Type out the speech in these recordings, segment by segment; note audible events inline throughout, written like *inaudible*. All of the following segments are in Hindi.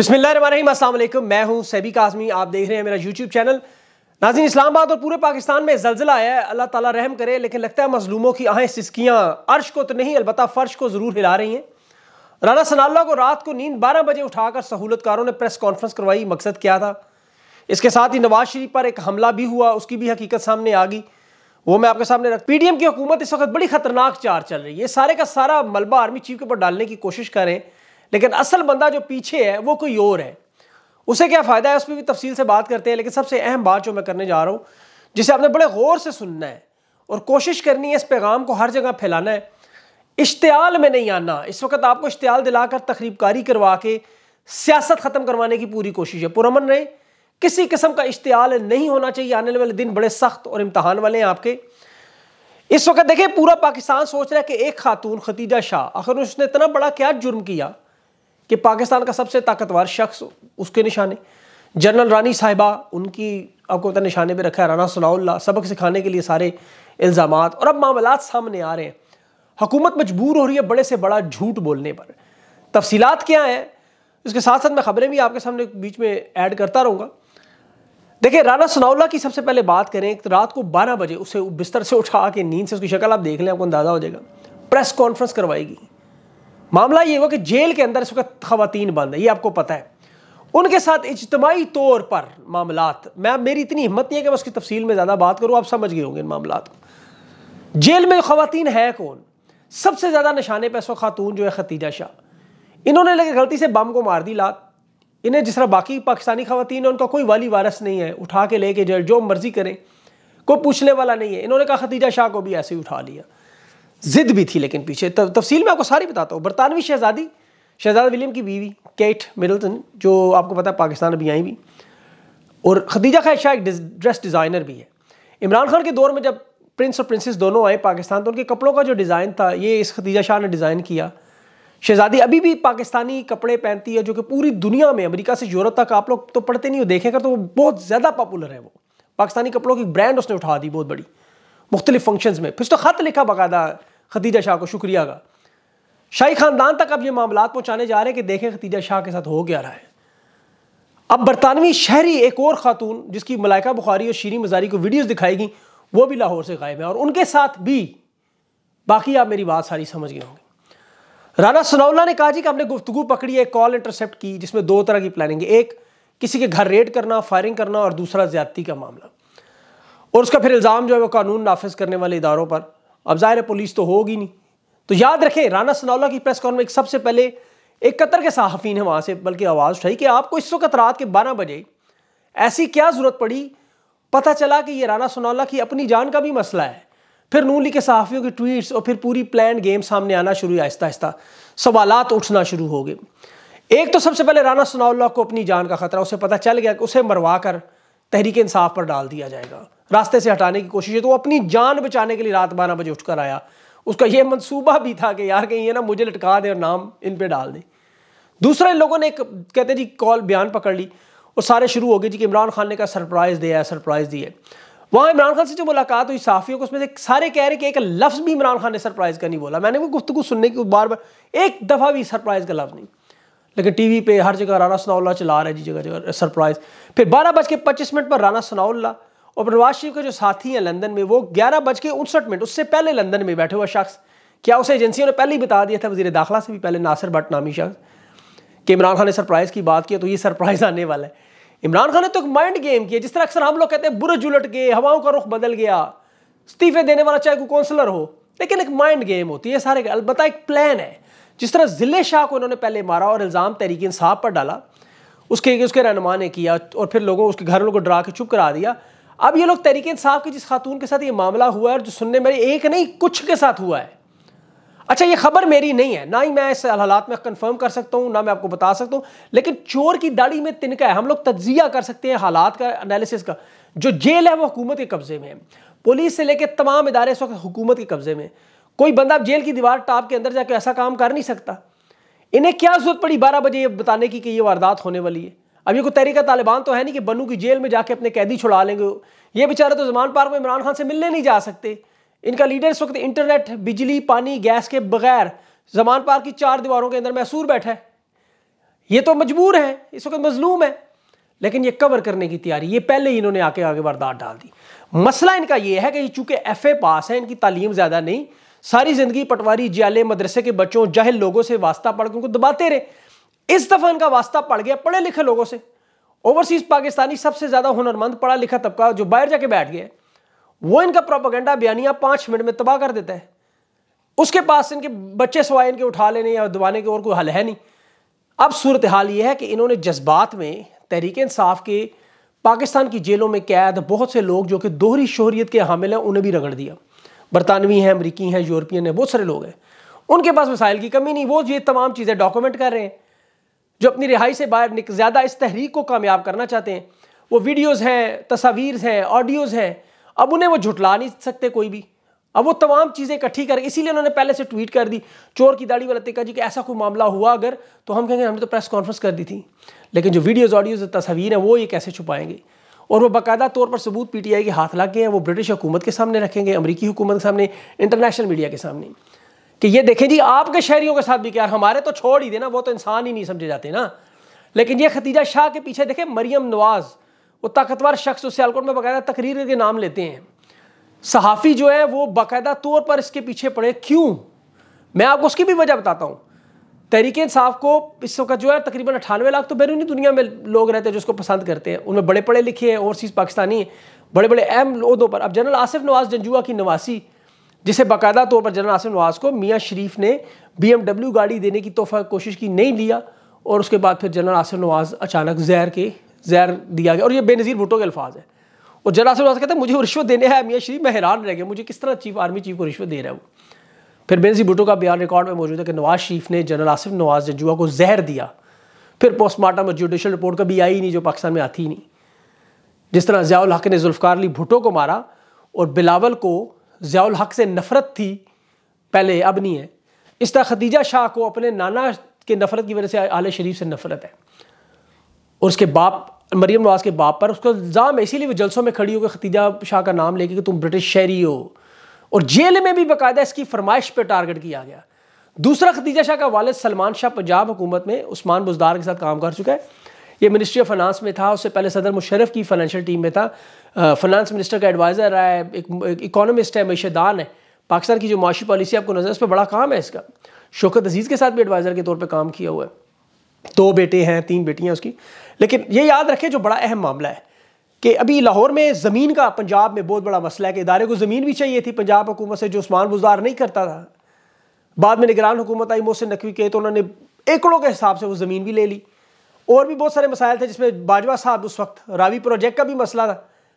बसमिल मैं हूँ सैबी काजमी आप देख रहे हैं मेरा यूट्यूब चैनल नाजिन इस्लामाबाद और पूरे पाकिस्तान में जलजिला आया है अल्लाह ताला रहम करे लेकिन लगता है मजलूमों की आहें सिस्कियाँ अर्श को तो नहीं अलबत् फर्श को ज़रूर हिला रही हैं राना सनाल्ला को रात को नींद बारह बजे उठाकर सहूलतकारों ने प्रेस कॉन्फ्रेंस करवाई मकसद क्या था इसके साथ ही नवाज शरीफ पर एक हमला भी हुआ उसकी भी हकीकत सामने आ गई वो मैं आपके सामने रख पीडीएम की हुकूमत इस वक्त बड़ी खतरनाक चार चल रही है सारे का सारा मलबा आर्मी चीफ के ऊपर डालने की कोशिश करें लेकिन असल बंदा जो पीछे है वो कोई और है उसे क्या फ़ायदा है उस पर भी तफसील से बात करते हैं लेकिन सबसे अहम बात जो मैं करने जा रहा हूँ जिसे आपने बड़े गौर से सुनना है और कोशिश करनी है इस पैगाम को हर जगह फैलाना है इश्तियाल में नहीं आना इस वक्त आपको इश्तियाल दिलाकर तकरीबकारी करवा के सियासत ख़त्म करवाने की पूरी कोशिश है पुरमन रहे किसी किस्म का इश्तियाल नहीं होना चाहिए आने वाले दिन बड़े सख्त और इम्तहान वाले हैं आपके इस वक्त देखिए पूरा पाकिस्तान सोच रहा है कि एक खातून खतीजा शाह आखिर उसने इतना बड़ा क्या जुर्म किया कि पाकिस्तान का सबसे ताकतवर शख्स उसके निशाने जनरल रानी साहिबा उनकी आपको पता निशाने पर रखा है राना सनाउल्ला सबक सिखाने के लिए सारे इल्ज़ाम और अब मामला सामने आ रहे हैं हुकूमत मजबूर हो रही है बड़े से बड़ा झूठ बोलने पर तफसीत क्या हैं इसके साथ साथ मैं खबरें भी आपके सामने बीच में ऐड करता रहूँगा देखिए राना सनाउल्ला की सबसे पहले बात करें तो रात को 12 बजे उसे बिस्तर से उठा के नींद से उसकी शक्ल आप देख लें आपको अंदाज़ा हो जाएगा प्रेस कॉन्फ्रेंस करवाएगी मामला ये हुआ कि जेल के अंदर इस वक्त खातन बंद है ये आपको पता है उनके साथ इजतमाही तौर पर मामला मैं मेरी इतनी हिम्मत नहीं है कि मैं उसकी तफसील में ज़्यादा बात करूँ आप समझ गए होंगे इन मामला को जेल में खातन है कौन सबसे ज़्यादा निशाने पर सो खातून जो है खतीजा शाह इन्होंने लगे गलती से बम को मार दी लात इन्हें जिस तरह बाकी पाकिस्तानी खातन है उनका कोई वाली वारस नहीं है उठा के लेके जो मर्ज़ी करें कोई पूछने वाला नहीं है इन्होंने कहा खतीजा शाह को भी ऐसे ही उठा लिया जिद भी थी लेकिन पीछे तब तफसील में आपको सारी बताता हूँ बरतानवी शहजादी शहजादा विलियम की बीवी केट मिडलटन जो आपको पता है पाकिस्तान अभी आई भी और खदीजा खैर शाह एक ड्रेस डिज़ाइनर भी है इमरान खान के दौर में जब प्रिंस और प्रिंसेस दोनों आए पाकिस्तान तो उनके कपड़ों का जो डिज़ाइन था ये इस खदीजा शाह ने डिज़ाइन किया शहजादी अभी भी पाकिस्तानी कपड़े पहनती है जो कि पूरी दुनिया में अमेरिका से यूरोप तक आप लोग तो पढ़ते नहीं हो देखें कर तो वो बहुत ज़्यादा पॉपुलर है वो पाकिस्तानी कपड़ों की ब्रांड उसने उठा दी बहुत बड़ी मुख्तलिफ फंक्शंस में फिर तो ख़त लिखा बाकायदा खदीजा शाह को शुक्रिया का शाही ख़ानदान तक अब ये मामला पहुंचाने जा रहे हैं कि देखें खदीजा शाह के साथ हो गया रहा है अब बरतानवी शहरी एक और खातून जिसकी मलाइका बुखारी और शीरी मजारी को वीडियोज़ दिखाएगी वो भी लाहौर से गायब है और उनके साथ भी बाकी आप मेरी बात सारी समझ गए होंगे राना सनाउल्ला ने कहा जी कि हमने गुफ्तु पकड़ी है कॉल इंटरसेप्ट की जिसमें दो तरह की प्लानिंग है एक किसी के घर रेड करना फायरिंग करना और दूसरा ज्यादती का मामला और उसका फिर इल्ज़ाम जो है वो कानून नाफिज करने वाले इदारों पर अब जाहिर है पुलिस तो होगी नहीं तो याद रखें राना सनौला की प्रेस कॉन्फ्रेंस सबसे पहले एक कतर के सहाफ़ी ने वहाँ से बल्कि आवाज़ उठाई कि आपको इस वक्त रात के बारह बजे ऐसी क्या ज़रूरत पड़ी पता चला कि ये राना सनौला की अपनी जान का भी मसला है फिर नू लीग के सहाफ़ियों की ट्वीट्स और फिर पूरी प्लान गेम सामने आना शुरू हुआ आहिस्ता आहिस्ता सवाल उठना शुरू हो गए एक तो सबसे पहले राना सनाउल्ला को अपनी जान का खतरा उसे पता चल गया कि उसे मरवा कर तहरीक इंसाफ पर डाल दिया जाएगा रास्ते से हटाने की कोशिश है तो वो अपनी जान बचाने के लिए रात बारह बजे उठकर आया उसका यह मनसूबा भी था कि यार कहीं ये ना मुझे लटका दे और नाम इन पर डाल दें दूसरे लोगों ने एक कहते जी कॉल बयान पकड़ ली और सारे शुरू हो गए जी कि इमरान खान ने कहा सरप्राइज़ दिया है सरप्राइज़ दिए वहाँ इमरान खान से जो मुलाकात हुई साफियों को उसमें से सारे कह रहे कि एक लफ्ज़ भी इमरान खान ने सरप्राइज़ का नहीं बोला मैंने वो गुफ्तु सुनने की बार बार एक दफ़ा भी सरप्राइज़ का लफ्ज़ नहीं लेकिन टीवी पे हर जगह राना सनाउल्ला चला रहा है जी जगह जगह सरप्राइज फिर बारह बज के पच्चीस मिनट पर राना सनाउल्ला और नवाज शरीफ के जो साथी हैं लंदन में वो ग्यारह बज के उनसठ मिनट उससे पहले लंदन में बैठे हुआ शख्स क्या उस एजेंसियों ने पहले ही बता दिया था वजीर दाखिला से भी पहले नासिर भट्ट नामी शख्स कि इमरान खान ने सरप्राइज़ की बात की तो ये सरप्राइज़ आने वाला है इमरान खान ने तो एक माइंड गेम किया जिस तरह अक्सर हम लोग कहते हैं बुरज उलट गए हवाओं का रुख बदल गया इस्तीफे देने वाला चाहे कोई काउंसलर हो लेकिन एक माइंड गेम होती है सारे अलबत्ता एक प्लान है जिस तरह ज़िले शाह को इन्होंने पहले मारा और इल्ज़ाम तहरीक इंसाफ पर डाला उसके उसके रहनमा ने किया और फिर लोगों उसके घर वालों को डरा के चुप करा दिया अब ये लोग तहरीक इंसाफ की जिस खातून के साथ ये मामला हुआ है और जो सुनने मेरे एक नहीं कुछ के साथ हुआ है अच्छा ये खबर मेरी नहीं है ना ही मैं इस हालात में कन्फर्म कर सकता हूँ ना मैं आपको बता सकता हूँ लेकिन चोर की दाढ़ी में तिनका है हम लोग तजिया कर सकते हैं हालात का अनालिसिस का जो जेल है वो हुकूमत के कब्जे में है पुलिस से लेकर तमाम इदारे इस वक्त हुकूमत के कब्जे में कोई बंदा अब जेल की दीवार टाप के अंदर जाके ऐसा काम कर नहीं सकता इन्हें क्या जरूरत पड़ी बारह बजे ये बताने की कि ये वारदात होने वाली है अब ये कोई तरीका तालिबान तो है नहीं कि बनू की जेल में जाके अपने कैदी छुड़ा लेंगे ये बेचारे तो जमान पार्क में इमरान खान से मिलने नहीं जा सकते इनका लीडर इस वक्त इंटरनेट बिजली पानी गैस के बगैर जमान पार्क की चार दीवारों के अंदर मैसूर बैठा है ये तो मजबूर है इस वक्त मजलूम है लेकिन ये कवर करने की तैयारी ये पहले ही इन्होंने आके आगे वारदात डाल दी मसला इनका ये है कि चूंकि एफ ए पास है इनकी तालीम ज़्यादा नहीं सारी जिंदगी पटवारी जियाले मदरसे के बच्चों जाहिल लोगों से वास्ता पड़ के उनको दबाते रहे इस दफा इनका वास्ता पड़ गया पढ़े लिखे लोगों से ओवरसीज पाकिस्तानी सबसे ज्यादा हुनरमंद पढ़ा लिखा तबका जो बाहर जाके बैठ गया वो इनका प्रोपोगेंडा बयानिया पांच मिनट में तबाह कर देता है उसके पास इनके बच्चे सवाए इनके उठा लेने या दबाने के और कोई हल है नहीं अब सूरत हाल यह है कि इन्होंने जज्बात में तहरीक इंसाफ के पाकिस्तान की जेलों में कैद बहुत से लोग जो कि दोहरी शहरीत के हामिल हैं उन्हें भी रगड़ दिया बरतानवी हैं अमरीकी हैं यूरोपियन हैं बहुत सारे लोग हैं उनके पास वसाइल की कमी नहीं वो ये तमाम चीज़ें डॉक्यूमेंट कर रहे हैं जो अपनी रिहाई से बाहर निक ज़्यादा इस तहरीक को कामयाब करना चाहते हैं वो वीडियोज़ हैं तस्वीर हैं ऑडियोज़ हैं अब उन्हें वो झुटला नहीं सकते कोई भी अब वो तमाम चीज़ें इकट्ठी कर इसीलिए उन्होंने पहले से ट्वीट कर दी चोर की दाढ़ी वाले तिका जी कि ऐसा कोई मामला हुआ अगर तो हम कहेंगे हमने तो प्रेस कॉन्फ्रेंस कर दी थी लेकिन जो वीडियोज़ ऑडियोज़ तस्वीर हैं वो ये कैसे छुपाएंगे और वो बाकायदा तौर पर सबूत पीटीआई के हाथ लग गए हैं वो ब्रिटिश हुकूमत के सामने रखेंगे अमरीकी हुकूमत के सामने इंटरनेशनल मीडिया के सामने कि ये देखें जी आपके शहरीों के साथ भी क्या हमारे तो छोड़ ही देना वो तो इंसान ही नहीं समझे जाते ना लेकिन ये खतीजा शाह के पीछे देखें मरियम नवाज़ वो ताकतवर शख्स उस सियालकोट में बाकायदा तकरीर के नाम लेते हैं सहाफ़ी जो है वो बाकायदा तौर पर इसके पीछे पड़े क्यों मैं आपको उसकी भी वजह बताता हूँ तहरीक इंसाफ को इस वक्त जो है तकरीबन अठानवे लाख तो बैरूनी दुनिया में लोग रहते हैं जो उसको पसंद करते हैं उनमें बड़े पढ़े लिखे हैं ओवरसीज़ पाकिस्तानी बड़े बड़े अहम लोदों पर अब जनरल आसिफ नवाज जंजुआ की नवासी जिसे बाकायदा तौर पर जनरल आसिफ नवाज को मियाँ शरीफ ने बी गाड़ी देने की तोहफा कोशिश की नहीं लिया और उसके बाद फिर जनरल आसिफ नवाज अचानक जहर के जहर दिया गया और ये बेनज़ीर भुटो के अल्फाज है और जनरल आसिफ नवाज कहते हैं मुझे रिश्वत देने है मियाँ शरीफ मैं हैरान रह गया मुझे किस तरह चीफ आर्मी चीफ को रिश्वत दे रहा है वो फिर बेनजी भुटो का बयान रिकॉर्ड में मौजूद है कि नवाज शरीफ ने जनरल आसिफ नवाज जजुआ को जहर दिया फिर पोस्टमार्टम और जुडिशल रिपोर्ट कभी आई ही नहीं जो पाकिस्तान में आती ही नहीं जिस तरह जयाल हक ने जुल्फ़ार अली भुटो को मारा और बिलावल को जयाल हक से नफ़रत थी पहले अब नहीं है इस तरह खदीजा शाह को अपने नाना के नफ़रत की वजह से आल शरीफ से नफ़रत है और उसके बाप मरियम नवाज़ के बाप पर उसका इल्ज़ाम है इसीलिए वो जलसों में खड़ी होकर खतीजा शाह का नाम लेके कि तुम ब्रिटिश शहरी हो और जेल में भी बाकायदा इसकी फरमाइश पर टारगेट किया गया दूसरा खदीजा शाह का वालद सलमान शाह पंजाब हुकूमत में उस्मान बुजदार के साथ काम कर चुका है ये मिनिस्ट्री ऑफ फाइनेंस में था उससे पहले सदर मुशरफ की फाइनेंशियल टीम में था फाइनेंस मिनिस्टर का एडवाइज़र है एक इकोनॉमिस्ट है मीशेदान है पाकिस्तान की जो माशी पॉलिसी आपको नज़र उस पर बड़ा काम है इसका शोकत अजीज़ के साथ भी एडवाइज़र के तौर पर काम किया हुआ है दो बेटे हैं तीन बेटियाँ उसकी लेकिन ये याद रखें जो बड़ा अहम मामला है कि अभी लाहौर में ज़मीन का पंजाब में बहुत बड़ा मसला है कि इदारे को ज़मीन भी चाहिए थी पंजाब हुकूमत से जो उस्मान गुजार नहीं करता था बाद में निगरान हुकूमत आई मोहसिन नकवी के तो उन्होंने एकड़ों के हिसाब से वो ज़मीन भी ले ली और भी बहुत सारे मसाइल थे जिसमें बाजवा साहब उस वक्त रावी प्रोजेक्ट का भी मसला था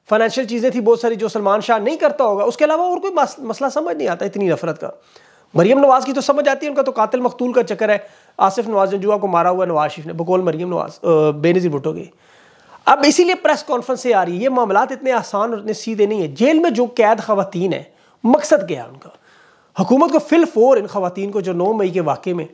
फाइनेंशियल चीज़ें थी बहुत सारी जो सलमान शाह नहीं करता होगा उसके अलावा और कोई मसला समझ नहीं आता इतनी नफरत का मरीम नवाज़ की तो समझ आती है उनका तो कातिल मकतूल का चक्कर है आसिफ नवाज ने जुआ को मारा हुआ नवाज शरीफ ने बकौल मरीम नवाज बेनज़ीर भुटो के अब इसीलिए प्रेस कॉन्फ्रेंस से आ रही है ये मामला इतने आसान और इतने सीधे नहीं है जेल में जो कैद खातन है मकसद क्या है उनका हुकूमत को फिल फोर इन खातन को जो नौ मई के वाक़े में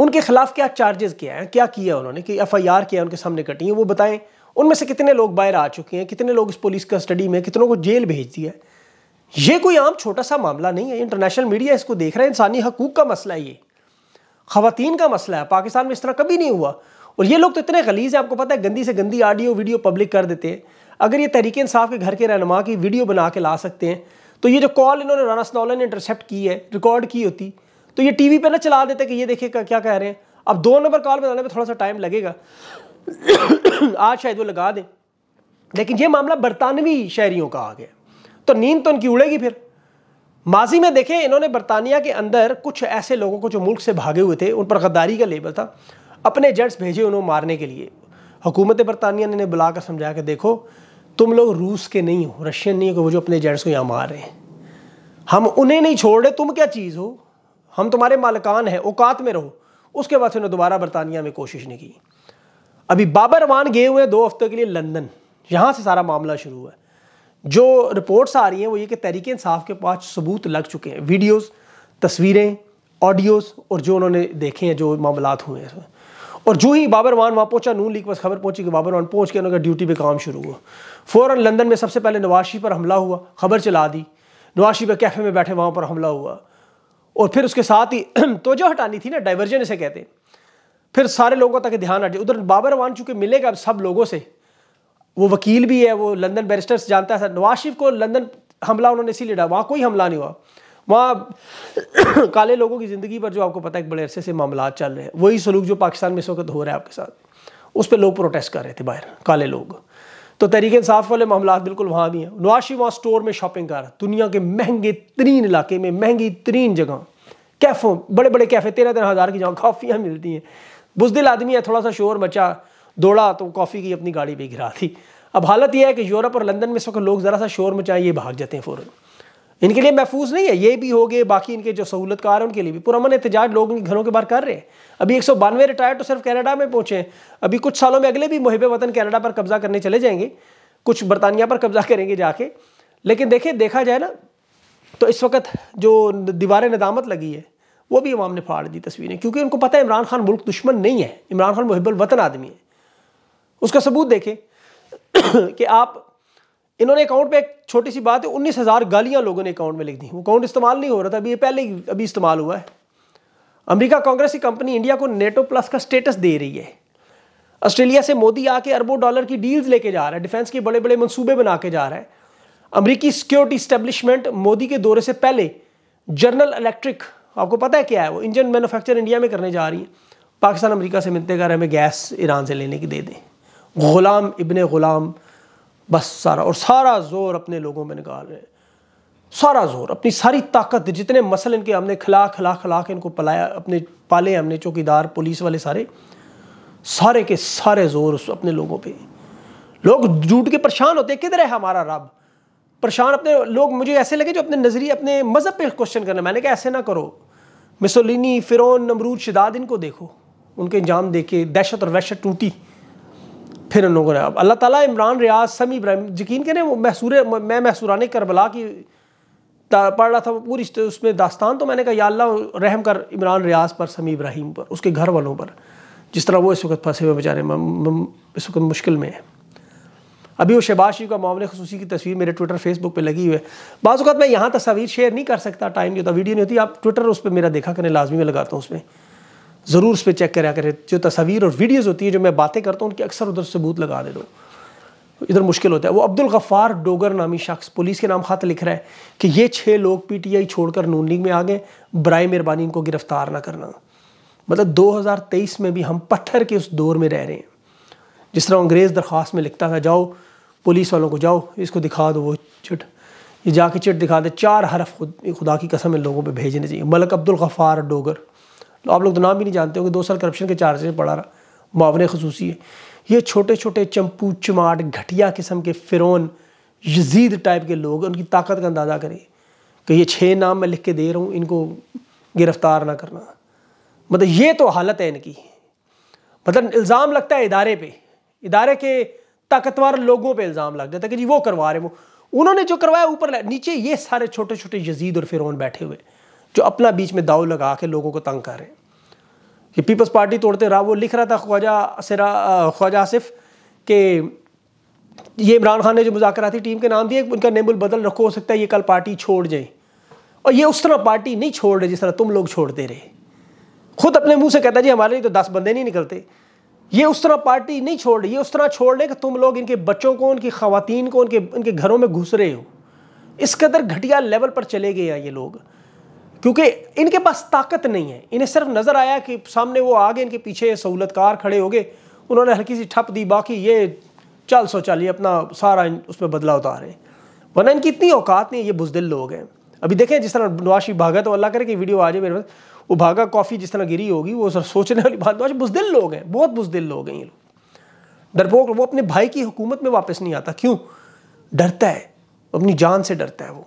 उनके खिलाफ क्या चार्जेस किया है क्या किया उन्होंने कि एफ आई आर किया उनके सामने कटी है वो बताएं उनमें से कितने लोग बाहर आ चुके हैं कितने लोग इस पुलिस कस्टडी में कितनों को जेल भेज दिया है ये कोई आम छोटा सा मामला नहीं है इंटरनेशनल मीडिया इसको देख रहा है इंसानी हकूक का मसला है ये खातन का मसला है पाकिस्तान में इस तरह कभी नहीं हुआ और ये लोग तो इतने गलीज है आपको पता है गंदी से गंदी ऑडियो वीडियो पब्लिक कर देते हैं अगर ये तरीके इंसाफ के घर के रहनमा की वीडियो बना के ला सकते हैं तो ये जो कॉल इन्होंने राना सनौला ने इंटरसेप्ट की है रिकॉर्ड की होती तो ये वी पर ना चला देते कि ये देखिए क्या कह रहे हैं अब दो नंबर कॉल बनाने में थोड़ा सा टाइम लगेगा *coughs* आज शायद वो लगा दें लेकिन ये मामला बरतानवी शहरीों का आ गया तो नींद तो उनकी उड़ेगी फिर माजी में देखें इन्होंने बरतानिया के अंदर कुछ ऐसे लोगों को जो मुल्क से भागे हुए थे उन पर गद्दारी का लेबल था अपने जेट्स भेजे उन्हें मारने के लिए हुकूमत बरतानिया ने इन्हें बुलाकर समझाया कि देखो तुम लोग रूस के नहीं हो रशियन नहीं हो वो जो अपने जेट्स को यहाँ मार रहे हैं हम उन्हें नहीं छोड़ रहे तुम क्या चीज़ हो हम तुम्हारे मालकान हैं औकात में रहो उसके बाद उन्होंने उन्हें दोबारा बरतानिया में कोशिश नहीं की अभी बाबर वान गए हुए हैं दो हफ्ते के लिए लंदन यहाँ से सारा मामला शुरू हुआ है जो रिपोर्ट्स आ रही हैं वो ये कि तहरीक इंसाफ के पास सबूत लग चुके हैं वीडियोज तस्वीरें ऑडियोज और जो उन्होंने देखे हैं जो मामला हुए हैं और जो ही बाबर वान वहाँ पहुँचा नून लीग बस खबर पहुँची कि बाबर वान पहुँच के उनका ड्यूटी पर काम शुरू हुआ फ़ौरन लंदन में सबसे पहले नवाशी पर हमला हुआ खबर चला दी नवाशी पर कैफ़े में बैठे वहाँ पर हमला हुआ और फिर उसके साथ ही *clears throat* तो जो हटानी थी ना डाइवर्जन इसे कहते हैं फिर सारे लोगों तक ध्यान हट उधर बाबर वान चूँकि मिलेगा अब सब लोगों से वो वकील भी है वो लंदन बैरिस्टर्स जानता है नवाज शरीफ को लंदन हमला उन्होंने इसीलिए डा वहाँ कोई हमला नहीं हुआ वहाँ *coughs* काले लोगों की ज़िंदगी पर जो आपको पता है एक बड़े अरसे से मामला चल रहे हैं वही सलूक जो पाकिस्तान में इस वक्त हो रहा है आपके साथ उस पर लोग प्रोटेस्ट कर रहे थे बाहर काले लोग तो तरीके इंसाफ वाले मामला बिल्कुल वहाँ भी हैं नवाशी वहाँ स्टोर में शॉपिंग कर दुनिया के महंगे तरीन इलाके में महंगी तरीन जगह कैफ़ों बड़े बड़े कैफ़े तेरह तेरह हज़ार की जहाँ कॉफ़ियाँ मिलती हैं बुजदिल आदमी है थोड़ा सा शोर मचा दौड़ा तो कॉफ़ी की अपनी गाड़ी पर घिरा थी अब हालत यह है कि यूरोप और लंदन में इस वक्त लोग ज़रा सा शोर मचाए ये भाग जाते हैं फ़ौरन इनके लिए महफूज नहीं है ये भी हो गए बाकी इनके जो सहूलत कार हैं उनके लिए भी पुरमन एहतजाज लोग घरों के बाहर कर रहे हैं अभी एक सौ बानवे रिटायर तो सिर्फ कैनेडा में पहुंचे अभी कुछ सालों में अगले भी मुहिब वतन कैनेडा पर कब्जा करने चले जाएंगे कुछ बरतानिया पर कब्जा करेंगे जाके लेकिन देखिए देखा जाए ना तो इस वक्त जो दीवार नदामत लगी है वो भी अवाम ने फाड़ दी तस्वीरें क्योंकि उनको पता है इमरान खान मुल्क दुश्मन नहीं है इमरान खान मुहिबल वतन आदमी है उसका सबूत देखें *clears throat* कि आप इन्होंने अकाउंट पे एक छोटी सी बात है उन्नीस हज़ार गालियाँ लोगों ने अकाउंट में लिख दी वो अकाउंट इस्तेमाल नहीं हो रहा था अभी ये पहले ही अभी इस्तेमाल हुआ है अमेरिका कांग्रेस की कंपनी इंडिया को नेटो प्लस का स्टेटस दे रही है ऑस्ट्रेलिया से मोदी आके अरबों डॉलर की डील्स लेके जा रहा है डिफेंस के बड़े बड़े मंसूबे बना के जा रहा है अमरीकी सिक्योरिटी स्टैब्लिशमेंट मोदी के दौरे से पहले जनरल इलेक्ट्रिक आपको पता है क्या है वो इंजन मैनुफैक्चर इंडिया में करने जा रही है पाकिस्तान अमरीका से मिलते कर हमें गैस ईरान से लेने की दे दें गुलाम इबन गुलाम बस सारा और सारा जोर अपने लोगों में निकाल रहे हैं सारा जोर अपनी सारी ताकत जितने मसल इनके हमने खिला खिला खिला के इनको पलाया अपने पाले हमने चौकीदार पुलिस वाले सारे सारे के सारे जोर उस अपने लोगों पे लोग जूट के परेशान होते किधर है हमारा रब परेशान अपने लोग मुझे ऐसे लगे जो अपने नज़रिए अपने मज़हब पे क्वेश्चन करना मैंने कहा ऐसे ना करो मिसोलिनी फिरोन नमरूद शिदाद इनको देखो उनके इंजाम देखे दहशत और वहशत टूटी फिर उन ने अब अल्लाह ताला इमरान रियाज समी इब्राहिम यकीन करें वो महसूर मैं महसूरान करबला की पढ़ रहा था वो पूरी उसमें दास्तान तो मैंने कहा या अल्लाह रहम कर इमरान रियाज पर समी इब्राहिम पर उसके घर वालों पर जिस तरह वो इस वक्त फंसे हुए बेचारे इस वक्त मुश्किल में है अभी वो शहबाज शरीफ का मामले खसूसी की तस्वीर मेरे ट्विटर फेसबुक पर लगी हुई है बाज़ात मैं यहाँ तस्वीर शेयर नहीं कर सकता टाइम नहीं होता वीडियो नहीं होती आप ट्विटर उस पर मेरा देखा करें लाजमी में लगाता हूँ उसमें ज़रूर उस पर चेक करा करें जो तस्वीर और वीडियोज़ होती है जो मैं बातें करता हूँ उनके अक्सर उधर सबूत लगा दे दो इधर मुश्किल होता है वो अब्दुल गफ़ार डोगर नामी शख्स पुलिस के नाम ख़त लिख रहा है कि ये छः लोग पीटीआई छोड़कर नून लीग में आ गए बर मेहरबानी इनको गिरफ़्तार ना करना मतलब 2023 में भी हम पत्थर के उस दौर में रह रहे हैं जिस तरह अंग्रेज़ दरख्वास्त में लिखता था जाओ पुलिस वालों को जाओ इसको दिखा दो वो चिट ये जाके चिट दिखा दे चार हरफ खुद खुदा की कसम इन लोगों पर भेजने चाहिए मलक अब्दुल गफ़ार डोगर तो आप लोग तो नाम भी नहीं जानते हो कि दो साल करप्शन के चार्ज में पड़ा रहा मावन खसूसी है ये छोटे छोटे चंपू चमाट घटिया किस्म के फ़िरौन यजीद टाइप के लोग उनकी ताकत का अंदाज़ा करें कि ये छः नाम मैं लिख के दे रहा हूँ इनको गिरफ़्तार ना करना मतलब ये तो हालत है इनकी मतलब इल्ज़ाम लगता है इदारे पे इदारे के ताकतवर लोगों पे इल्ज़ाम लग जाता है कि जी वो करवा रहे वो उन्होंने जो करवाया ऊपर नीचे ये सारे छोटे छोटे यजीद और फिरौन बैठे हुए जो अपना बीच में दाव लगा के लोगों को तंग कर रहे हैं कि पीपल्स पार्टी तोड़ते रहा वो लिख रहा था ख्वाजा सरा ख्वाजा आसिफ के ये इमरान खान ने जो मुजाकराती टीम के नाम दिए उनका नेमुल बदल रखो हो सकता है ये कल पार्टी छोड़ जाए और ये उस तरह पार्टी नहीं छोड़ रहे जिस तरह तुम लोग छोड़ते रहे खुद अपने मुंह से कहता जी हमारे लिए तो दस बंदे नहीं निकलते ये उस तरह पार्टी नहीं छोड़ रही ये उस तरह छोड़ रहे कि तुम लोग इनके बच्चों को उनकी खातन को उनके उनके घरों में घुस रहे हो इस कदर घटिया लेवल पर चले गए हैं ये लोग क्योंकि इनके पास ताकत नहीं है इन्हें सिर्फ नज़र आया कि सामने वो आगे इनके पीछे सहूलतकार खड़े हो गए उन्होंने हल्की सी ठप दी बाकी ये चाल सौ चालिए अपना सारा उस पर उतार रहे वरना इनकी इतनी औकात नहीं है ये बुजदिल लोग हैं अभी देखें जिस तरह नवाशी भागा तो अल्लाह करे कि वीडियो आ जाए मेरे पास वो भागा कॉफ़ी जिस तरह गिरी होगी वो सर सोचने वाली बात नवाशी बुजदिल लोग हैं बहुत बुजदिल लोग हैं ये लोग डरपोक वो अपने भाई की हुकूमत में वापस नहीं आता क्यों डरता है अपनी जान से डरता है वो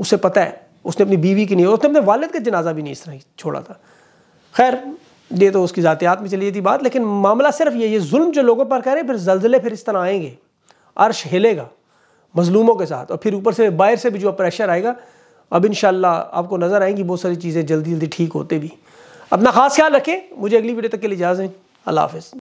उसे पता है उसने अपनी बीवी की नहीं उसने अपने वालद का जनाजा भी नहीं इस तरह छोड़ा था खैर ये तो उसकी ज़ातियात में चली थी बात लेकिन मामला सिर्फ ये ये जुल्म जो लोगों पर करें फिर जल्जले फिर इस तरह आएंगे अर्श हिलेगा मजलूमों के साथ और फिर ऊपर से बाहर से भी जो प्रेशर आएगा अब इन आपको नज़र आएंगी बहुत सारी चीज़ें जल्दी जल्दी ठीक होते भी अपना खास ख्याल रखें मुझे अगली वीडियो तक के लिए इजाज़ें अल्लाह हाफिज़